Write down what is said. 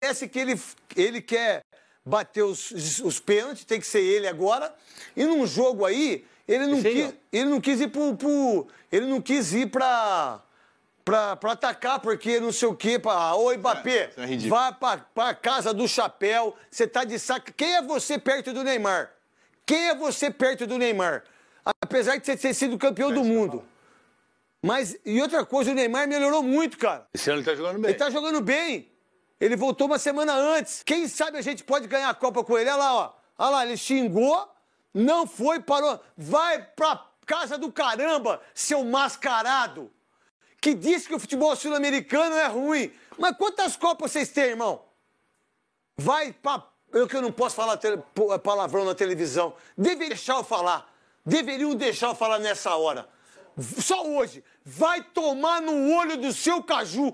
parece que ele, ele quer bater os, os pênaltis, tem que ser ele agora. E num jogo aí, ele não, quis, ele não quis ir pro, pro Ele não quis ir pra. Pra, pra atacar, porque não sei o quê. Pra, ah, Ô, Mbappé, é, é vá pra, pra casa do chapéu. Você tá de saco. Quem é você perto do Neymar? Quem é você perto do Neymar? Apesar de você ter sido campeão é, do mundo. Mas, e outra coisa, o Neymar melhorou muito, cara. Esse ano ele tá jogando bem. Ele tá jogando bem. Ele voltou uma semana antes. Quem sabe a gente pode ganhar a Copa com ele? Olha lá, ó. Olha lá, ele xingou, não foi, parou. Vai pra casa do caramba, seu mascarado. Que diz que o futebol sul-americano é ruim. Mas quantas Copas vocês têm, irmão? Vai pra. Eu que eu não posso falar palavrão na televisão. Deveria deixar eu falar. Deveriam deixar eu falar nessa hora. Só hoje. Vai tomar no olho do seu caju.